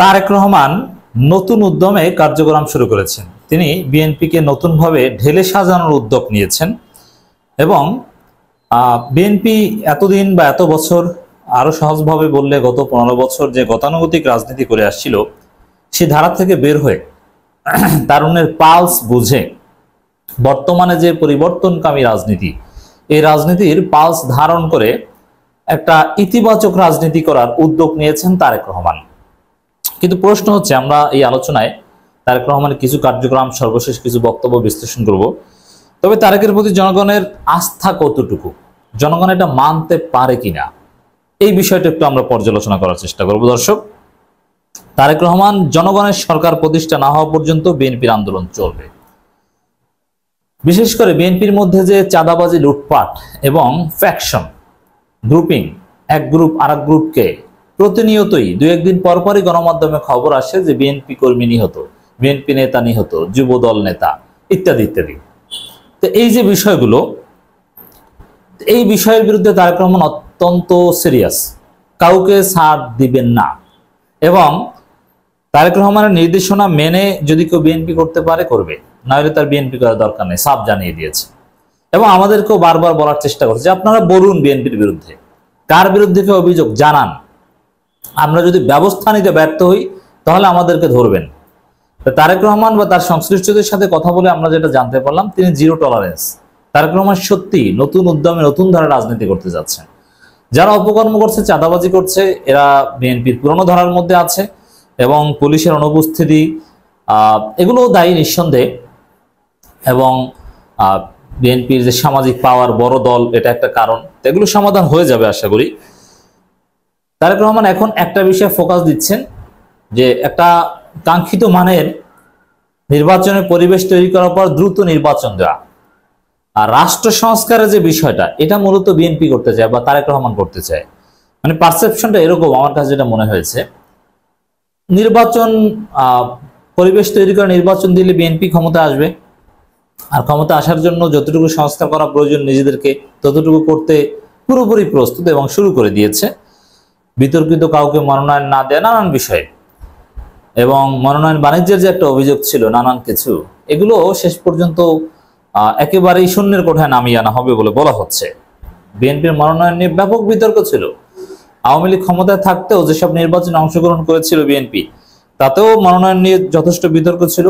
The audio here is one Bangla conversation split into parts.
তারেক রহমান নতুন উদ্যমে কার্যক্রম শুরু করেছেন তিনি বিএনপিকে নতুনভাবে ঢেলে সাজানোর উদ্যোগ নিয়েছেন এবং বিএনপি এতদিন বা এত বছর আরও সহজভাবে বললে গত পনেরো বছর যে গতানুগতিক রাজনীতি করে আসছিল সে ধারা থেকে বের হয়ে তারুণের পালস বুঝে বর্তমানে যে পরিবর্তনকামী রাজনীতি এই রাজনীতির পালস ধারণ করে একটা ইতিবাচক রাজনীতি করার উদ্যোগ নিয়েছেন তারেক রহমান কিন্তু প্রশ্ন হচ্ছে আমরা এই আলোচনায় তারেক রহমানের কিছু কার্যক্রম সর্বশেষ কিছু বক্তব্য বিশ্লেষণ করব তবে তারেকের প্রতি জনগণের আস্থা কতটুকু জনগণ এটা মানতে পারে কিনা এই বিষয়টা একটু আমরা পর্যালোচনা করার চেষ্টা করব দর্শক তারেক রহমান জনগণের সরকার প্রতিষ্ঠা না হওয়া পর্যন্ত বিএনপির আন্দোলন চলবে বিশেষ করে বিএনপির মধ্যে যে চাঁদাবাজি লুটপাট এবং ফ্যাকশন গ্রুপিং এক গ্রুপ আর গ্রুপকে প্রতিনিয়তই দু একদিন পরপরই গণমাধ্যমে খবর আসে যে বিএনপি কর্মী নিহত বিএনপি নেতা নিহত যুব দল নেতা ইত্যাদি ইত্যাদি তো এই যে বিষয়গুলো এই বিষয়ের বিরুদ্ধে তারেক রহমান অত্যন্ত সিরিয়াস কাউকে সাথ দিবেন না এবং তারেক রহমানের নির্দেশনা মেনে যদি কেউ বিএনপি করতে পারে করবে নাহলে তার বিএনপি করার দরকার নেই সাফ জানিয়ে দিয়েছে এবং আমাদেরকেও বারবার বলার চেষ্টা করছে যে আপনারা বলুন বিএনপির বিরুদ্ধে কার বিরুদ্ধে কেউ অভিযোগ জানান আমরা যদি ব্যবস্থা নিতে ব্যর্থ হই তাহলে আমাদেরকে ধরবেন তারেক রহমান বা তার সংশ্লিষ্টদের সাথে কথা বলে আমরা যেটা জানতে পারলাম তিনি জিরো টলারেন্স তারেক রহমান সত্যি নতুন উদ্যমে নতুন ধারা রাজনীতি করতে যাচ্ছেন যারা অপকর্ম করছে চাঁদাবাজি করছে এরা বিএনপির পুরনো ধারার মধ্যে আছে এবং পুলিশের অনুপস্থিতি এগুলো দায়ী নিঃসন্দেহে এবং বিএনপির যে সামাজিক পাওয়ার বড় দল এটা একটা কারণ এগুলো সমাধান হয়ে যাবে আশা করি তারেক রহমান এখন একটা বিষয়ে ফোকাস দিচ্ছেন যে একটা কাঙ্ক্ষিত মানের নির্বাচনের পরিবেশ তৈরি করার পর দ্রুত নির্বাচন দেওয়া আর রাষ্ট্র সংস্কারের যে বিষয়টা এটা মূলত বিএনপি করতে চায় বা তারেক রহমান করতে চায় মানে পারসেপশনটা এরকম আমার কাছে যেটা মনে হয়েছে নির্বাচন পরিবেশ তৈরি করে নির্বাচন দিলে বিএনপি ক্ষমতা আসবে আর ক্ষমতা আসার জন্য যতটুকু সংস্কার করা প্রয়োজন নিজেদেরকে ততটুকু করতে পুরোপুরি প্রস্তুত এবং শুরু করে দিয়েছে বিতর্কিত কাউকে মনোনয়ন না দেয় নানান বিষয়ে এবং মনোনয়ন বাণিজ্যের যে একটা অভিযোগ ছিল নানান কিছু এগুলো শেষ পর্যন্ত একেবারেই শূন্যের কোঠায় নামিয়ে আনা হবে বলে বলা হচ্ছে বিএনপির মনোনয়ন নিয়ে ব্যাপক বিতর্ক ছিল আওয়ামী লীগ ক্ষমতায় থাকতেও যেসব নির্বাচনে অংশগ্রহণ করেছিল বিএনপি তাতেও মনোনয়ন নিয়ে যথেষ্ট বিতর্ক ছিল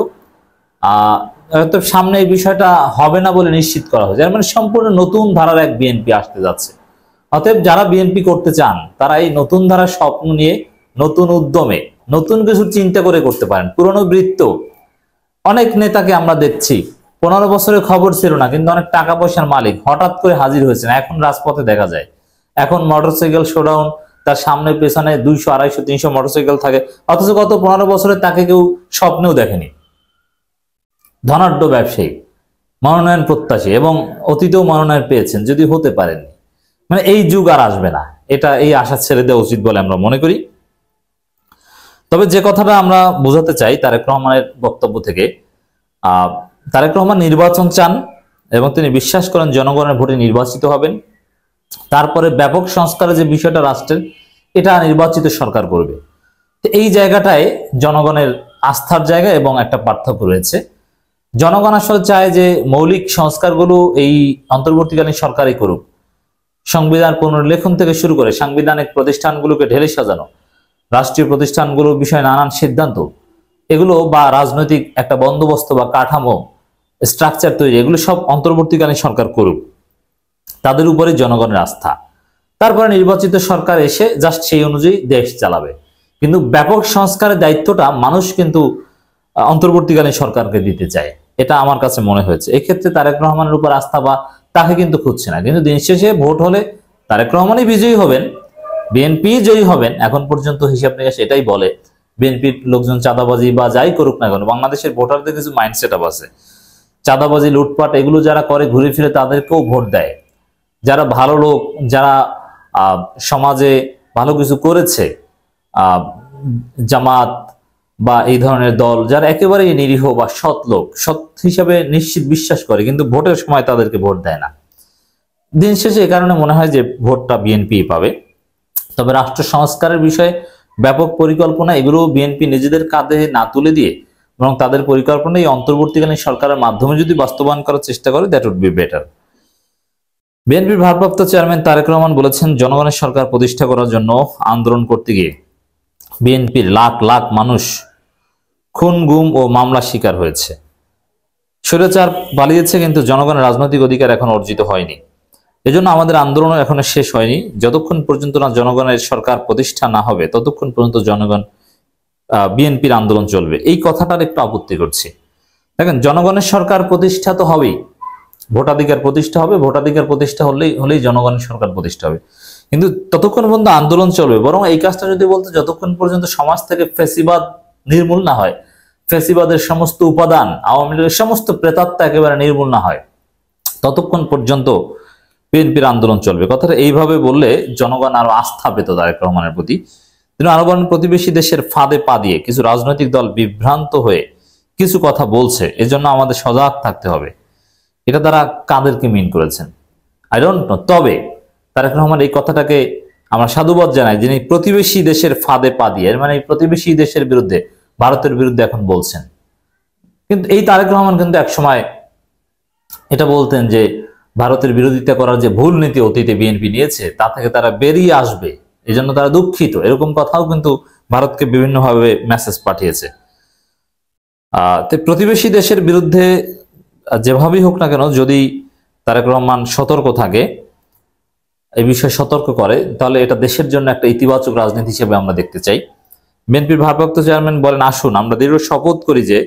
হয়তো সামনে এই বিষয়টা হবে না বলে নিশ্চিত করা হয়েছে মানে সম্পূর্ণ নতুন ধারার এক বিএনপি আসতে যাচ্ছে অতএব যারা বিএনপি করতে চান তারা এই নতুন ধারা স্বপ্ন নিয়ে নতুন উদ্যমে নতুন কিছু চিন্তা করে করতে পারেন পুরনো বৃত্ত অনেক নেতাকে আমরা দেখছি পনেরো বছরের খবর ছিল না কিন্তু অনেক টাকা পয়সার মালিক হঠাৎ করে হাজির হয়েছেন এখন রাজপথে দেখা যায় এখন মোটরসাইকেল শোডাউন তার সামনে পেছনে দুইশো আড়াইশো তিনশো মোটরসাইকেল থাকে অথচ গত পনেরো বছরে তাকে কেউ স্বপ্নেও দেখেনি ধনাঢ্য ব্যবসায়ী মনোনয়ন প্রত্যাশী এবং অতীতেও মনোনয়ন পেয়েছেন যদি হতে পারেন মানে এই যুগ আর আসবে না এটা এই আশা ছেড়ে দেওয়া উচিত বলে আমরা মনে করি তবে যে কথাটা আমরা বোঝাতে চাই তারেক রহমানের বক্তব্য থেকে তারেক রহমান নির্বাচন চান এবং তিনি বিশ্বাস করেন জনগণের ভোটে নির্বাচিত হবেন তারপরে ব্যাপক সংস্কারের যে বিষয়টা রাষ্ট্রের এটা নির্বাচিত সরকার করবে এই জায়গাটায় জনগণের আস্থার জায়গা এবং একটা পার্থক্য রয়েছে জনগণ আসলে চায় যে মৌলিক সংস্কারগুলো এই অন্তর্বর্তীকালীন সরকারই করুক সংবিধান পুনর্লেখন থেকে শুরু করে সাংবিধানিক প্রতিষ্ঠানগুলোকে ঢেলে সাজানো রাষ্ট্রীয় প্রতিষ্ঠানগুলোর বিষয়ে নানান সিদ্ধান্ত এগুলো বা রাজনৈতিক একটা বন্দোবস্ত বা কাঠামো স্ট্রাকচার তৈরি এগুলো সব অন্তর্বর্তীকালীন সরকার করুক তাদের উপরে জনগণের আস্থা তারপরে নির্বাচিত সরকার এসে জাস্ট সেই অনুযায়ী দেশ চালাবে কিন্তু ব্যাপক সংস্কারের দায়িত্বটা মানুষ কিন্তু অন্তর্বর্তীকালীন সরকারকে দিতে চায় এটা আমার কাছে মনে হয়েছে এক্ষেত্রে তারেক রহমানের উপর আস্থা বা তাকে কিন্তু খুঁজছে না কিন্তু দিন শেষে ভোট হলে তারেক ক্রমণই বিজয়ী হবেন বিএনপি জয়ী হবেন এখন পর্যন্ত হিসাব নিকাশ এটাই বলে বিএনপির লোকজন চাঁদাবাজি বা যাই করুক না কেন বাংলাদেশের ভোটারদের কিছু মাইন্ডসেট আপ আছে চাঁদাবাজি লুটপাট এগুলো যারা করে ঘুরে ফিরে তাদেরকেও ভোট দেয় যারা ভালো লোক যারা সমাজে ভালো কিছু করেছে জামাত বা এই ধরনের দল যারা একেবারেই নিরীহ বা সৎ লোক সৎ হিসাবে নিশ্চিত বিশ্বাস করে কিন্তু ভোটের সময় তাদেরকে ভোট দেয় না দিন শেষে এ কারণে মনে হয় যে ভোটটা বিএনপি পাবে তবে রাষ্ট্র সংস্কারের বিষয়ে ব্যাপক পরিকল্পনা এগুলো বিএনপি নিজেদের কাঁধে না তুলে দিয়ে এবং তাদের পরিকল্পনা এই অন্তর্বর্তীকালীন সরকারের মাধ্যমে যদি বাস্তবায়ন করার চেষ্টা করে দ্যাট উড বি বেটার বিএনপির ভারপ্রাপ্ত চেয়ারম্যান তারেক রহমান বলেছেন জনগণের সরকার প্রতিষ্ঠা করার জন্য আন্দোলন করতে গিয়ে বিএনপির লাখ লাখ মানুষ খুন গুম ও মামলা শিকার হয়েছে স্বৈরাচার পালিয়েছে কিন্তু জনগণের রাজনৈতিক অধিকার এখন অর্জিত হয়নি এজন্য আমাদের আন্দোলনও এখনো শেষ হয়নি যতক্ষণ পর্যন্ত না জনগণের সরকার প্রতিষ্ঠা না হবে ততক্ষণ পর্যন্ত জনগণ বিএনপির আন্দোলন চলবে এই কথাটার একটু আপত্তি করছি দেখেন জনগণের সরকার প্রতিষ্ঠা তো হবেই ভোটাধিকার প্রতিষ্ঠা হবে ভোটাধিকার প্রতিষ্ঠা হলেই হলেই জনগণের সরকার প্রতিষ্ঠা হবে কিন্তু ততক্ষণ পর্যন্ত আন্দোলন চলবে বরং এই কাজটা যদি বলতো যতক্ষণ পর্যন্ত সমাজ থেকে ফেসিবাদ নির্মূল না হয় ফেসিবাদের সমস্ত উপাদান আওয়ামী লীগের সমস্ত প্রেতাত্মা একেবারে নির্মূল না হয় ততক্ষণ পর্যন্ত বিএনপির আন্দোলন চলবে কথাটা এইভাবে বললে জনগণ আরো আস্থা পেত তারেক রহমানের প্রতি তিনি আরো বলেন প্রতিবেশী দেশের ফাঁদে পা দিয়ে কিছু রাজনৈতিক দল বিভ্রান্ত হয়ে কিছু কথা বলছে এজন্য আমাদের সজাগ থাকতে হবে এটা তারা কাদেরকে মিন করেছেন আই ডোন্ট নো তবে তারেক রহমান এই কথাটাকে আমরা সাধুবাদ জানাই যিনি প্রতিবেশী দেশের ফাঁদে পা দিয়ে মানে প্রতিবেশী দেশের বিরুদ্ধে ভারতের বিরুদ্ধে এখন বলছেন কিন্তু এই তারেক রহমান কিন্তু একসময় এটা বলতেন যে ভারতের বিরোধিতা করার যে ভুল নীতি অতীতে বিএনপি নিয়েছে তা থেকে তারা বেরিয়ে আসবে এই জন্য তারা দুঃখিত এরকম কথাও কিন্তু ভারতকে বিভিন্নভাবে মেসেজ পাঠিয়েছে প্রতিবেশী দেশের বিরুদ্ধে যেভাবেই হোক না কেন যদি তারেক রহমান সতর্ক থাকে এই বিষয়ে সতর্ক করে তাহলে এটা দেশের জন্য একটা ইতিবাচক রাজনীতি হিসেবে আমরা দেখতে চাই বিএনপির ভারপ্রাপ্ত চেয়ারম্যান বলেন আসুন আমরা দৃঢ় শপথ করি যে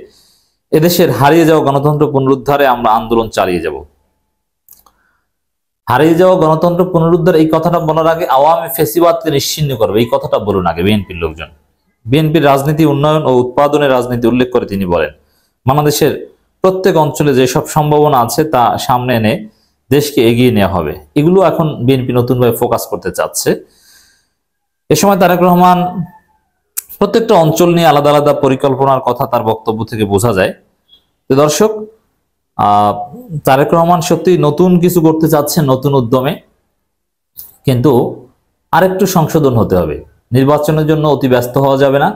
এদেশের হারিয়ে যাওয়া গণতন্ত্র পুনরুদ্ধারে আমরা আন্দোলন চালিয়ে যাব হারিয়ে যাওয়া গণতন্ত্র পুনরুদ্ধার এই কথাটা বলার আগে আওয়ামী ফেসিবাদকে নিশ্চিন্ন করবে এই কথাটা বলুন আগে বিএনপির লোকজন বিএনপির রাজনীতি উন্নয়ন ও উৎপাদনের রাজনীতি উল্লেখ করে তিনি বলেন বাংলাদেশের প্রত্যেক অঞ্চলে যেসব সম্ভাবনা আছে তা সামনে এনে দেশকে এগিয়ে নেওয়া হবে এগুলো এখন বিএনপি নতুনভাবে ফোকাস করতে চাচ্ছে এ সময় তারেক রহমান প্রত্যেকটা অঞ্চল নিয়ে আলাদা আলাদা পরিকল্পনার কথা তার বক্তব্য থেকে বোঝা যায় তো দর্শক তারেক রহমান সত্যি নতুন কিছু করতে চাচ্ছেন নতুন উদ্যমে কিন্তু আরেকটু সংশোধন হতে হবে নির্বাচনের জন্য অতি ব্যস্ত হওয়া যাবে না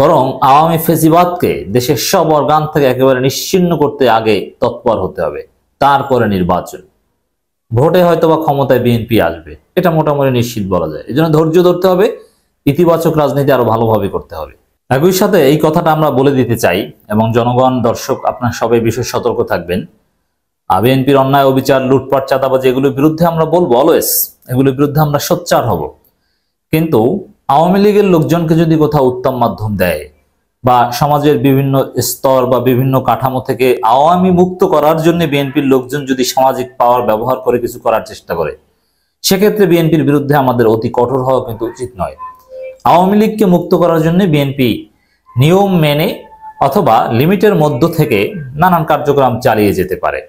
বরং আওয়ামী ফেজিবাদকে দেশের সব অর্গান থেকে একেবারে নিশ্চিন্ন করতে আগে তৎপর হতে হবে তারপরে নির্বাচন ভোটে হয়তো বা ক্ষমতায় বিএনপি আসবে এটা মোটামুটি নিশ্চিত বলা যায় এই জন্য ধৈর্য ধরতে হবে ইতিবাচক রাজনীতি আরো ভালোভাবে করতে হবে একই সাথে এই কথাটা আমরা বলে দিতে চাই এবং জনগণ দর্শক আপনার সবাই বিশেষ সতর্ক থাকবেন আর বিএনপির অন্যায় অবিচার লুটপাট চাঁদাবাজি এগুলোর বিরুদ্ধে আমরা বলবো অলওয়েস এগুলোর বিরুদ্ধে আমরা সোচ্চার হব কিন্তু আওয়ামী লীগের লোকজনকে যদি কোথাও উত্তম মাধ্যম দেয় বা সমাজের বিভিন্ন স্তর বা বিভিন্ন কাঠামো থেকে আওয়ামী মুক্ত করার জন্য বিএনপির লোকজন যদি সামাজিক পাওয়ার ব্যবহার করে কিছু করার চেষ্টা করে সেক্ষেত্রে বিএনপির বিরুদ্ধে আমাদের অতি কঠোর হওয়া কিন্তু উচিত নয় আওয়ামী লীগকে মুক্ত করার জন্য বিএনপি নিয়ম মেনে অথবা লিমিটের মধ্য থেকে নানান কার্যক্রম চালিয়ে যেতে পারে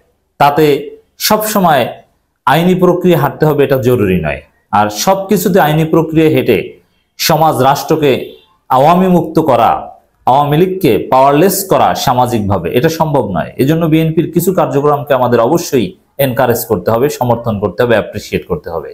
তাতে সবসময় আইনি প্রক্রিয়া হাঁটতে হবে এটা জরুরি নয় আর সব কিছুতে আইনি প্রক্রিয়া হেঁটে সমাজ রাষ্ট্রকে আওয়ামী মুক্ত করা আওয়ামী লীগকে পাওয়ারলেস করা সামাজিকভাবে এটা সম্ভব নয় এজন্য বিএনপির কিছু কার্যক্রমকে আমাদের অবশ্যই এনকারেজ করতে হবে সমর্থন করতে হবে অ্যাপ্রিসিয়েট করতে হবে